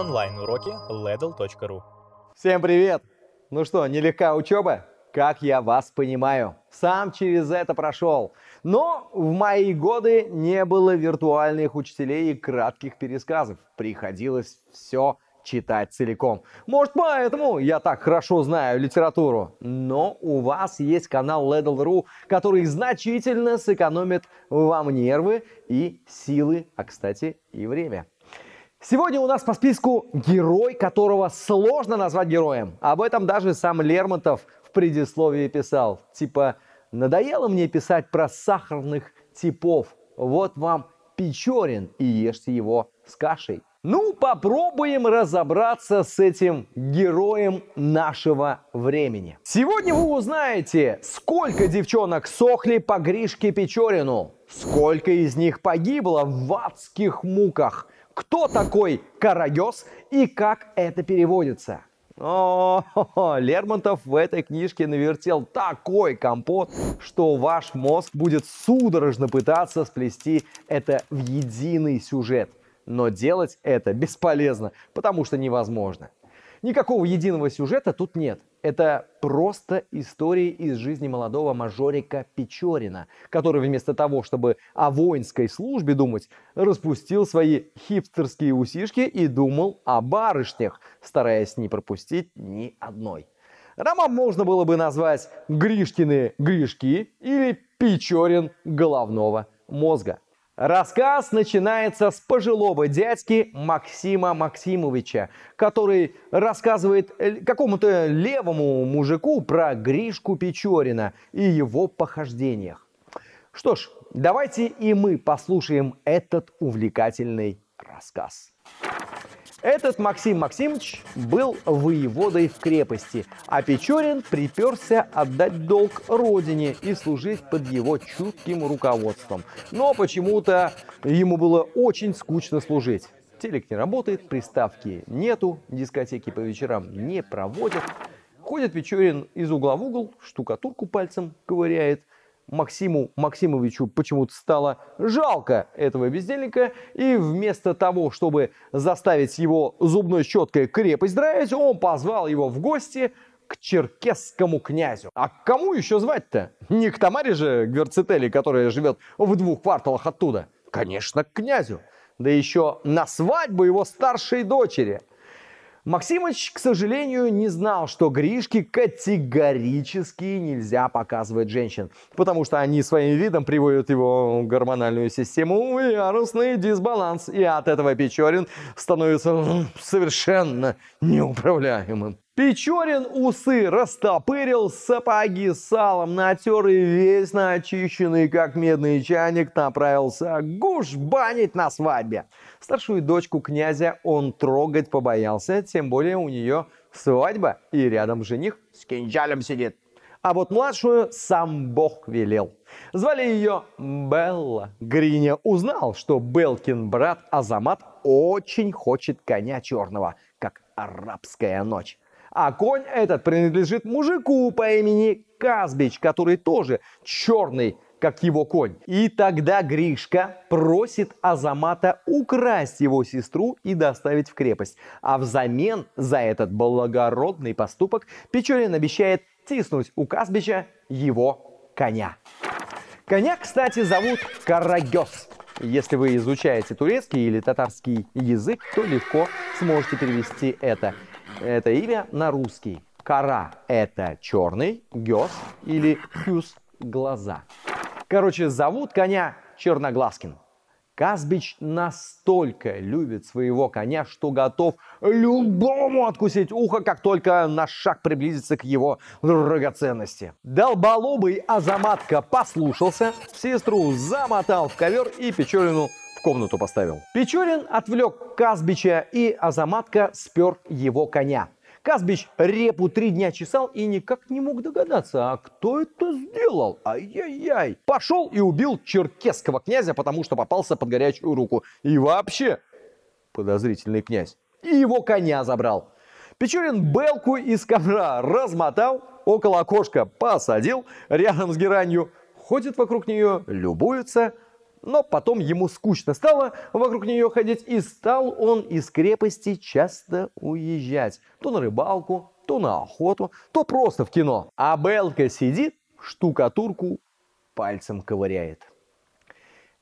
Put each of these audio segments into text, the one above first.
Онлайн-уроки ledl.ru Всем привет! Ну что, нелегкая учеба? Как я вас понимаю, сам через это прошел. Но в мои годы не было виртуальных учителей и кратких пересказов. Приходилось все читать целиком. Может, поэтому я так хорошо знаю литературу. Но у вас есть канал Ledl.ru, который значительно сэкономит вам нервы и силы, а, кстати, и время. Сегодня у нас по списку герой, которого сложно назвать героем. Об этом даже сам Лермонтов в предисловии писал. Типа, надоело мне писать про сахарных типов. Вот вам Печорин и ешьте его с кашей. Ну, попробуем разобраться с этим героем нашего времени. Сегодня вы узнаете, сколько девчонок сохли по Гришке Печорину, сколько из них погибло в адских муках – кто такой карагес и как это переводится. О, Лермонтов в этой книжке навертел такой компот, что ваш мозг будет судорожно пытаться сплести это в единый сюжет. Но делать это бесполезно, потому что невозможно. Никакого единого сюжета тут нет. Это просто истории из жизни молодого мажорика Печорина, который вместо того, чтобы о воинской службе думать, распустил свои хипстерские усишки и думал о барышнях, стараясь не пропустить ни одной. Роман можно было бы назвать «Гришкины Гришки» или «Печорин головного мозга». Рассказ начинается с пожилого дядьки Максима Максимовича, который рассказывает какому-то левому мужику про Гришку Печорина и его похождениях. Что ж, давайте и мы послушаем этот увлекательный рассказ. Рассказ. Этот Максим Максимович был воеводой в крепости, а Печорин приперся отдать долг родине и служить под его чутким руководством. Но почему-то ему было очень скучно служить. Телек не работает, приставки нету, дискотеки по вечерам не проводят. Ходит Печорин из угла в угол, штукатурку пальцем ковыряет, Максиму Максимовичу почему-то стало жалко этого бездельника, и вместо того, чтобы заставить его зубной щеткой крепость драить, он позвал его в гости к черкесскому князю. А кому еще звать-то? Не к Тамаре же Гверцители, которая живет в двух кварталах оттуда. Конечно, к князю. Да еще на свадьбу его старшей дочери. Максимыч, к сожалению, не знал, что Гришке категорически нельзя показывать женщин, потому что они своим видом приводят его гормональную систему в ярусный дисбаланс, и от этого Печорин становится совершенно неуправляемым. Печорин усы растопырил, сапоги салом натер и весь начищенный, как медный чайник, направился банить на свадьбе. Старшую дочку князя он трогать побоялся, тем более у нее свадьба и рядом жених с кинжалем сидит. А вот младшую сам Бог велел. Звали ее Белла. Гриня узнал, что Белкин брат Азамат очень хочет коня черного, как арабская ночь. А конь этот принадлежит мужику по имени Казбич, который тоже черный, как его конь. И тогда Гришка просит Азамата украсть его сестру и доставить в крепость. А взамен за этот благородный поступок Печорин обещает тиснуть у Казбича его коня. Коня, кстати, зовут Карагес. Если вы изучаете турецкий или татарский язык, то легко сможете перевести это это имя на русский. Кара – это черный, гёс или хюс – глаза. Короче, зовут коня Черноглазкин. Казбич настолько любит своего коня, что готов любому откусить ухо, как только на шаг приблизится к его драгоценности. Долболобый Азаматка послушался, сестру замотал в ковер и Печорину в комнату поставил. Печорин отвлек Казбича, и Азаматка спер его коня. Казбич репу три дня чесал и никак не мог догадаться, а кто это сделал? Ай-яй-яй. Пошел и убил черкесского князя, потому что попался под горячую руку. И вообще, подозрительный князь. И его коня забрал. Печорин белку из ковра размотал, около окошка посадил, рядом с геранью, ходит вокруг нее, любуется – но потом ему скучно стало вокруг нее ходить, и стал он из крепости часто уезжать. То на рыбалку, то на охоту, то просто в кино. А Белка сидит, штукатурку пальцем ковыряет.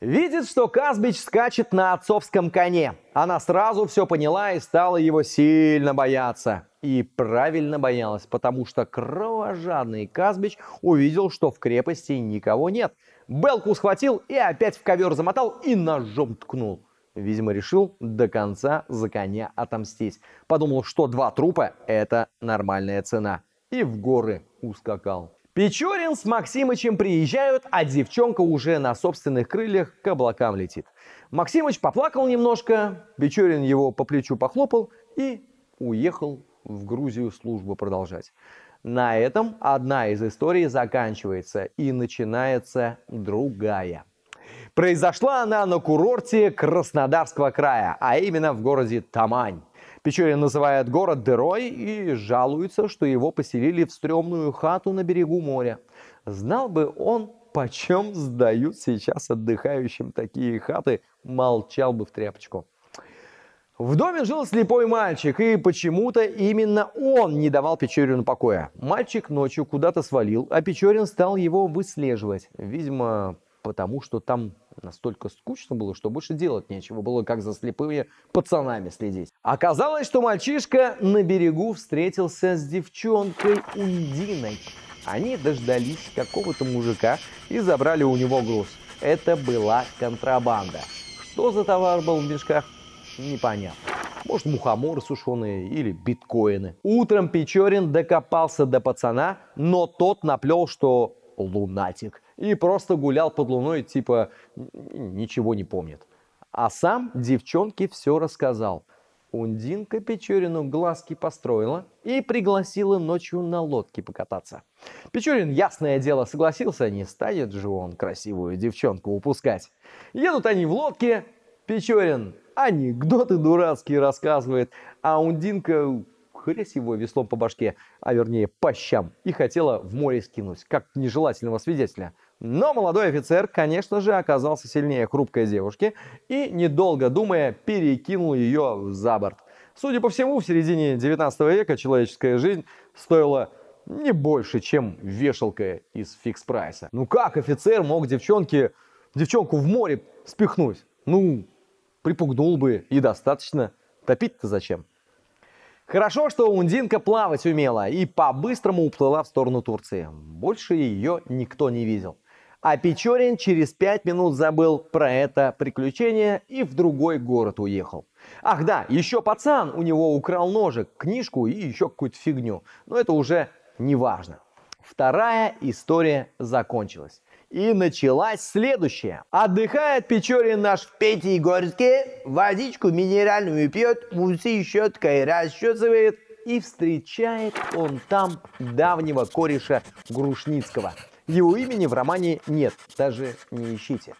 Видит, что Казбич скачет на отцовском коне. Она сразу все поняла и стала его сильно бояться. И правильно боялась, потому что кровожадный Казбич увидел, что в крепости никого нет – белку схватил и опять в ковер замотал и ножом ткнул. Видимо, решил до конца за коня отомстить. Подумал, что два трупа – это нормальная цена. И в горы ускакал. Печорин с Максимычем приезжают, а девчонка уже на собственных крыльях к облакам летит. Максимыч поплакал немножко, Печорин его по плечу похлопал и уехал в Грузию службу продолжать. На этом одна из историй заканчивается и начинается другая. Произошла она на курорте Краснодарского края, а именно в городе Тамань. Печорин называет город дырой и жалуется, что его поселили в стрёмную хату на берегу моря. Знал бы он, почем сдают сейчас отдыхающим такие хаты, молчал бы в тряпочку. В доме жил слепой мальчик, и почему-то именно он не давал Печорину покоя. Мальчик ночью куда-то свалил, а Печорин стал его выслеживать. Видимо, потому что там настолько скучно было, что больше делать нечего было, как за слепыми пацанами следить. Оказалось, что мальчишка на берегу встретился с девчонкой Ундиной. Они дождались какого-то мужика и забрали у него груз. Это была контрабанда. Что за товар был в мешках, непонятно. Может, мухоморы сушеные или биткоины. Утром Печорин докопался до пацана, но тот наплел, что лунатик. И просто гулял под луной, типа ничего не помнит. А сам девчонке все рассказал. Ундинка Печорину глазки построила и пригласила ночью на лодке покататься. Печорин, ясное дело, согласился, не станет же он красивую девчонку упускать. Едут они в лодке, Печорин анекдоты дурацкие рассказывает, а Ундинка хрясь его веслом по башке, а вернее по щам, и хотела в море скинуть, как нежелательного свидетеля. Но молодой офицер, конечно же, оказался сильнее хрупкой девушки и, недолго думая, перекинул ее за борт. Судя по всему, в середине 19 века человеческая жизнь стоила не больше, чем вешалка из фикс-прайса. Ну как офицер мог девчонке, девчонку в море спихнуть? Ну, Припугнул бы, и достаточно. Топить-то зачем? Хорошо, что Ундинка плавать умела и по-быстрому уплыла в сторону Турции. Больше ее никто не видел. А Печорин через пять минут забыл про это приключение и в другой город уехал. Ах да, еще пацан у него украл ножик, книжку и еще какую-то фигню. Но это уже не важно. Вторая история закончилась. И началась следующая. Отдыхает Печорин наш в Пятигорске, водичку минеральную пьет, усы щеткой расчесывает, и встречает он там давнего кореша Грушницкого. Его имени в романе нет, даже не ищите.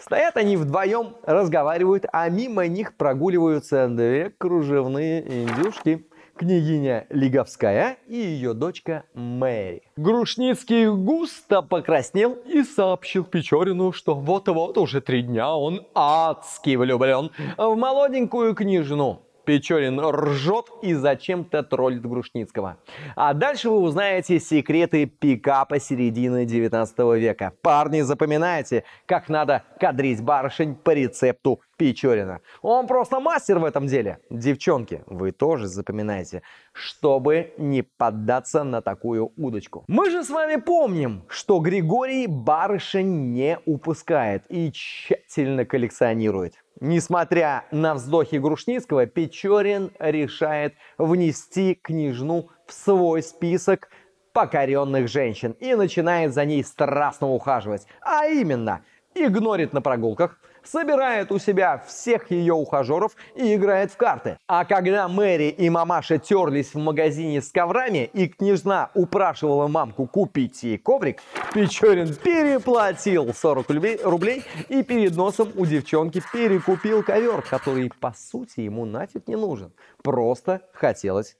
Стоят они вдвоем, разговаривают, а мимо них прогуливаются две кружевные индюшки княгиня Лиговская и ее дочка Мэри. Грушницкий густо покраснел и сообщил Печорину, что вот-вот уже три дня он адски влюблен в молоденькую княжну. Печорин ржет и зачем-то троллит Грушницкого. А дальше вы узнаете секреты пикапа середины 19 века. Парни, запоминайте, как надо кадрить барышень по рецепту Печорина. Он просто мастер в этом деле. Девчонки, вы тоже запоминайте, чтобы не поддаться на такую удочку. Мы же с вами помним, что Григорий барышень не упускает и тщательно коллекционирует. Несмотря на вздохи Грушницкого, Печорин решает внести княжну в свой список покоренных женщин и начинает за ней страстно ухаживать. А именно, игнорит на прогулках – собирает у себя всех ее ухажеров и играет в карты. А когда Мэри и мамаша терлись в магазине с коврами, и княжна упрашивала мамку купить ей коврик, Печорин переплатил 40 рублей и перед носом у девчонки перекупил ковер, который, по сути, ему нафиг не нужен. Просто хотелось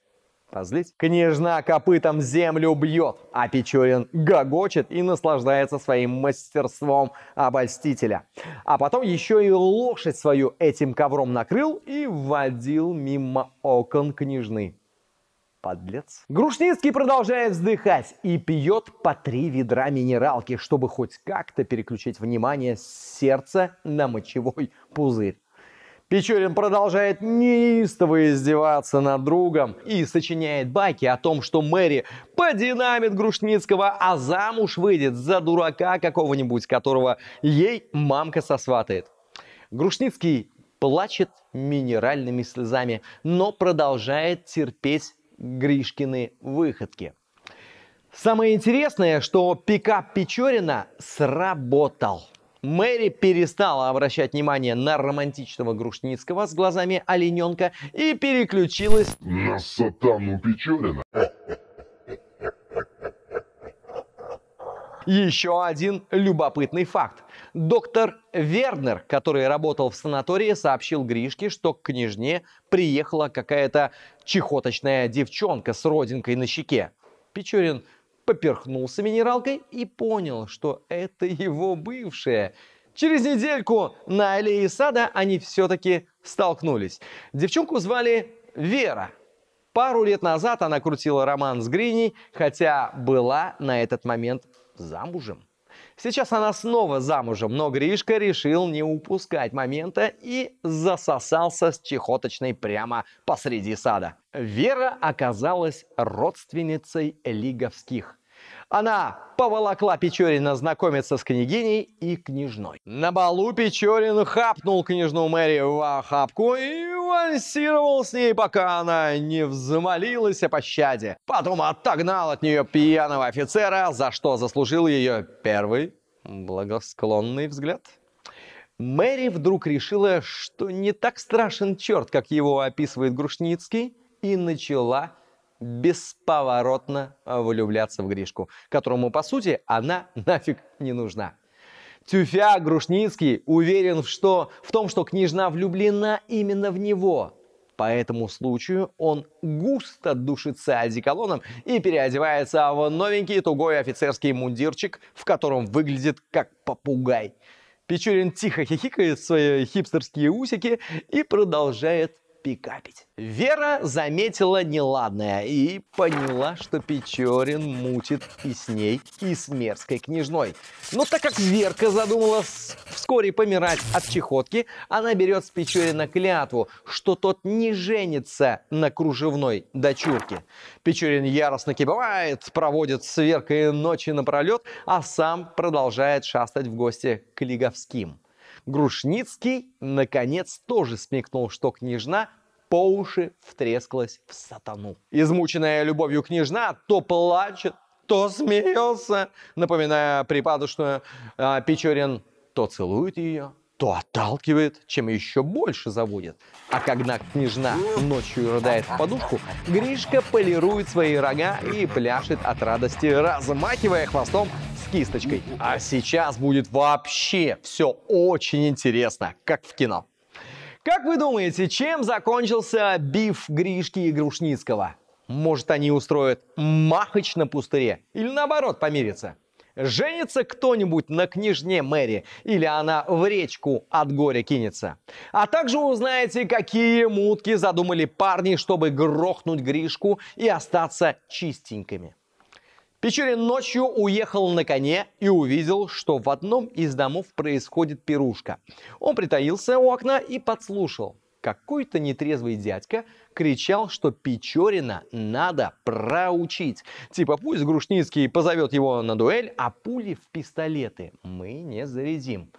разлить. Княжна копытом землю бьет, а Печорин гогочет и наслаждается своим мастерством обольстителя. А потом еще и лошадь свою этим ковром накрыл и водил мимо окон княжны подлец. Грушницкий продолжает вздыхать и пьет по три ведра минералки, чтобы хоть как-то переключить внимание с сердца на мочевой пузырь. Печорин продолжает неистово издеваться над другом и сочиняет байки о том, что Мэри подинамит Грушницкого, а замуж выйдет за дурака какого-нибудь, которого ей мамка сосватает. Грушницкий плачет минеральными слезами, но продолжает терпеть Гришкины выходки. Самое интересное, что пикап Печорина сработал. Мэри перестала обращать внимание на романтичного Грушницкого с глазами олененка и переключилась на сатану Печорина. Еще один любопытный факт. Доктор Вернер, который работал в санатории, сообщил Гришке, что к княжне приехала какая-то чехоточная девчонка с родинкой на щеке. Печорин поперхнулся минералкой и понял, что это его бывшая. Через недельку на аллее сада они все-таки столкнулись. Девчонку звали Вера. Пару лет назад она крутила роман с Гриней, хотя была на этот момент замужем. Сейчас она снова замужем, но Гришка решил не упускать момента и засосался с чехоточной прямо посреди сада. Вера оказалась родственницей Лиговских. Она поволокла Печорина знакомиться с княгиней и княжной. На балу Печорин хапнул княжну Мэри в охапку и романсировал с ней, пока она не взмолилась о пощаде. Потом отогнал от нее пьяного офицера, за что заслужил ее первый благосклонный взгляд. Мэри вдруг решила, что не так страшен черт, как его описывает Грушницкий, и начала бесповоротно влюбляться в Гришку, которому, по сути, она нафиг не нужна. Тюфя Грушницкий уверен в, что, в том, что княжна влюблена именно в него. По этому случаю он густо душится одеколоном и переодевается в новенький тугой офицерский мундирчик, в котором выглядит как попугай. Печорин тихо хихикает свои хипстерские усики и продолжает пикапить. Вера заметила неладное и поняла, что Печорин мутит и с ней, и с мерзкой княжной. Но так как Верка задумала вскоре помирать от чехотки, она берет с Печорина клятву, что тот не женится на кружевной дочурке. Печорин яростно кипевает, проводит с Веркой ночи напролет, а сам продолжает шастать в гости к Лиговским. Грушницкий, наконец, тоже смекнул, что княжна по уши втрескалась в сатану. Измученная любовью княжна то плачет, то смеется, напоминая припадочную а, Печорин то целует ее, то отталкивает, чем еще больше заводит. А когда княжна ночью рыдает в подушку, Гришка полирует свои рога и пляшет от радости, размахивая хвостом кисточкой. А сейчас будет вообще все очень интересно, как в кино. Как вы думаете, чем закончился биф Гришки и Грушницкого? Может, они устроят махач на пустыре? Или наоборот, помирятся? Женится кто-нибудь на княжне Мэри? Или она в речку от горя кинется? А также узнаете, какие мутки задумали парни, чтобы грохнуть Гришку и остаться чистенькими. Печорин ночью уехал на коне и увидел, что в одном из домов происходит пирушка. Он притаился у окна и подслушал. Какой-то нетрезвый дядька кричал, что Печорина надо проучить. Типа пусть Грушницкий позовет его на дуэль, а пули в пистолеты мы не зарядим.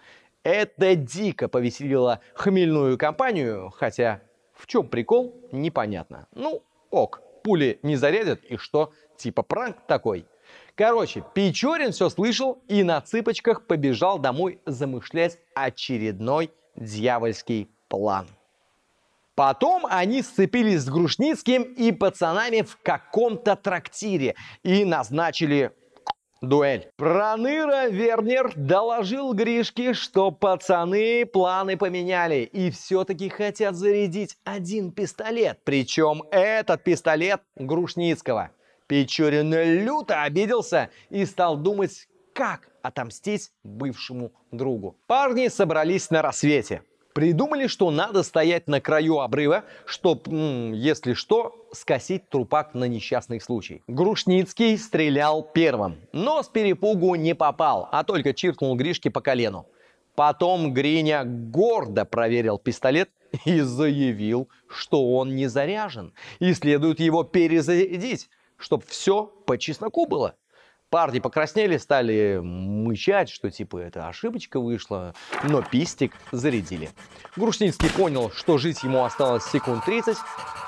Это дико повеселило хмельную компанию, хотя в чем прикол, непонятно. Ну, ок, пули не зарядят и что – типа пранк такой. Короче, Печорин все слышал и на цыпочках побежал домой замышлять очередной дьявольский план. Потом они сцепились с Грушницким и пацанами в каком-то трактире и назначили дуэль. Проныра Вернер доложил Гришке, что пацаны планы поменяли и все-таки хотят зарядить один пистолет. Причем этот пистолет Грушницкого. Печорин люто обиделся и стал думать, как отомстить бывшему другу. Парни собрались на рассвете. Придумали, что надо стоять на краю обрыва, чтобы, если что, скосить трупак на несчастный случай. Грушницкий стрелял первым, но с перепугу не попал, а только чиркнул Гришки по колену. Потом Гриня гордо проверил пистолет и заявил, что он не заряжен и следует его перезарядить чтобы все по чесноку было. Парни покраснели, стали мычать, что типа это ошибочка вышла, но пистик зарядили. Грушницкий понял, что жить ему осталось секунд 30.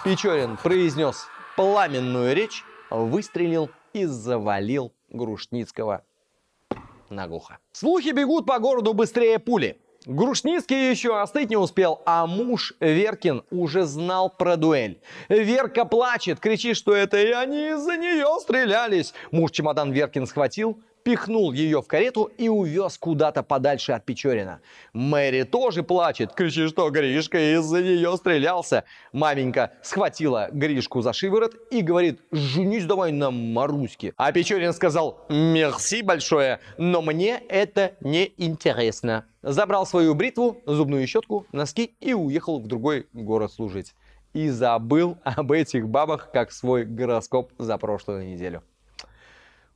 Печорин произнес пламенную речь, выстрелил и завалил Грушницкого наглухо. Слухи бегут по городу быстрее пули. Грушницкий еще остыть а не успел, а муж Веркин уже знал про дуэль. Верка плачет, кричит, что это и они из-за нее стрелялись. Муж чемодан Веркин схватил, впихнул ее в карету и увез куда-то подальше от Печорина. Мэри тоже плачет, кричит, что Гришка из-за нее стрелялся. Маменька схватила Гришку за шиворот и говорит, женись давай на Маруське. А Печорин сказал, мерси большое, но мне это не интересно. Забрал свою бритву, зубную щетку, носки и уехал в другой город служить и забыл об этих бабах как свой гороскоп за прошлую неделю.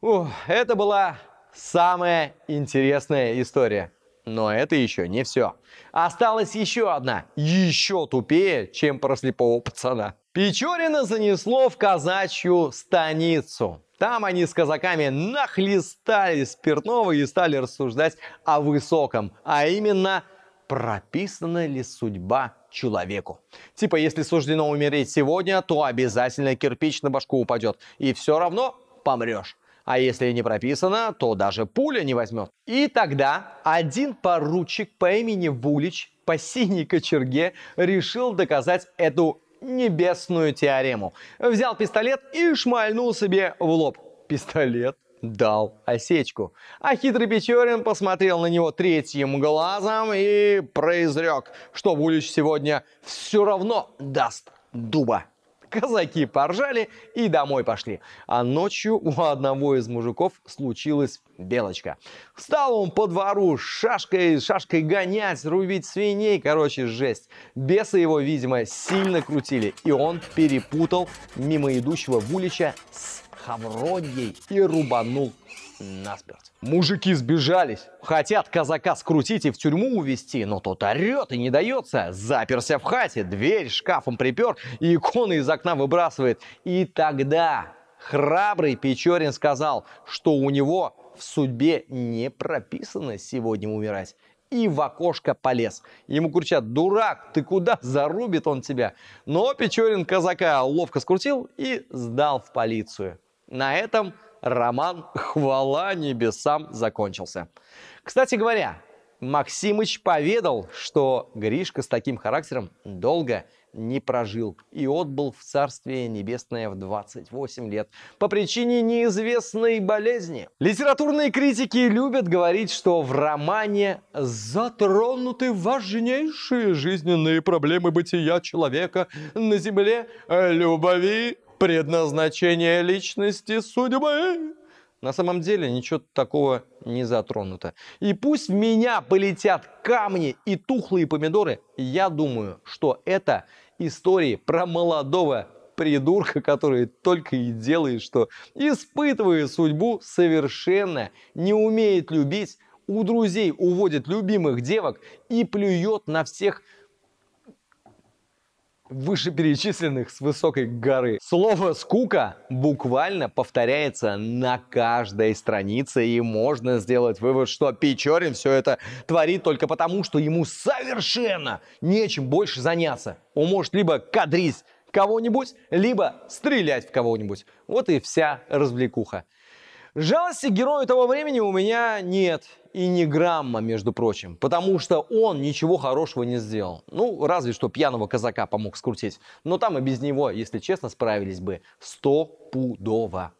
Ух, это была самая интересная история. Но это еще не все. Осталась еще одна, еще тупее, чем про слепого пацана. Печорина занесло в казачью станицу. Там они с казаками нахлестали спиртного и стали рассуждать о высоком, а именно прописана ли судьба человеку. Типа, если суждено умереть сегодня, то обязательно кирпич на башку упадет, и все равно помрешь. А если не прописано, то даже пуля не возьмет. И тогда один поручик по имени Вулич по синей кочерге решил доказать эту небесную теорему. Взял пистолет и шмальнул себе в лоб. Пистолет дал осечку. А хитрый Печорин посмотрел на него третьим глазом и произрек, что Вулич сегодня все равно даст дуба. Казаки поржали и домой пошли. А ночью у одного из мужиков случилась белочка. Встал он по двору шашкой, шашкой гонять, рубить свиней, короче, жесть. Бесы его, видимо, сильно крутили, и он перепутал мимо идущего Вулича с хавроньей и рубанул насмерть. Мужики сбежались. Хотят казака скрутить и в тюрьму увезти, но тот орет и не дается. Заперся в хате, дверь шкафом припер и иконы из окна выбрасывает. И тогда храбрый Печорин сказал, что у него в судьбе не прописано сегодня умирать и в окошко полез. Ему кричат, дурак, ты куда? Зарубит он тебя. Но Печорин казака ловко скрутил и сдал в полицию. На этом роман «Хвала небесам» закончился. Кстати говоря, Максимыч поведал, что Гришка с таким характером долго не прожил и отбыл в Царствие Небесное в 28 лет по причине неизвестной болезни. Литературные критики любят говорить, что в романе затронуты важнейшие жизненные проблемы бытия человека на земле, э, любови предназначение личности, судьбы. На самом деле ничего такого не затронуто. И пусть в меня полетят камни и тухлые помидоры, я думаю, что это истории про молодого придурка, который только и делает, что испытывая судьбу, совершенно не умеет любить, у друзей уводит любимых девок и плюет на всех вышеперечисленных с высокой горы. Слово «скука» буквально повторяется на каждой странице, и можно сделать вывод, что Печорин все это творит только потому, что ему совершенно нечем больше заняться. Он может либо кадрить кого-нибудь, либо стрелять в кого-нибудь. Вот и вся развлекуха. Жалости к герою того времени у меня нет и не грамма, между прочим, потому что он ничего хорошего не сделал. Ну, разве что пьяного казака помог скрутить. Но там и без него, если честно, справились бы стопудово.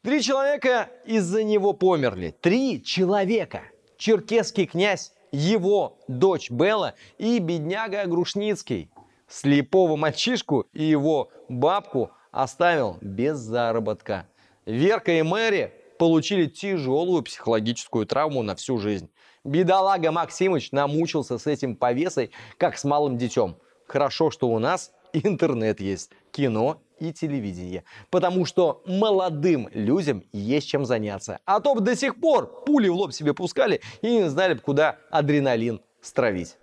Три человека из-за него померли. Три человека. Черкесский князь, его дочь Белла и бедняга Грушницкий. Слепого мальчишку и его бабку оставил без заработка. Верка и Мэри получили тяжелую психологическую травму на всю жизнь. Бедолага Максимыч намучился с этим повесой, как с малым детем. Хорошо, что у нас интернет есть, кино и телевидение. Потому что молодым людям есть чем заняться. А то бы до сих пор пули в лоб себе пускали и не знали бы, куда адреналин стравить.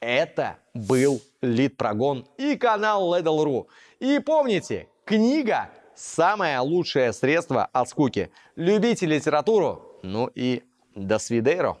Это был Лид Прогон и канал Ledl.ru. И помните, книга самое лучшее средство от скуки. Любите литературу, ну и до свидейро.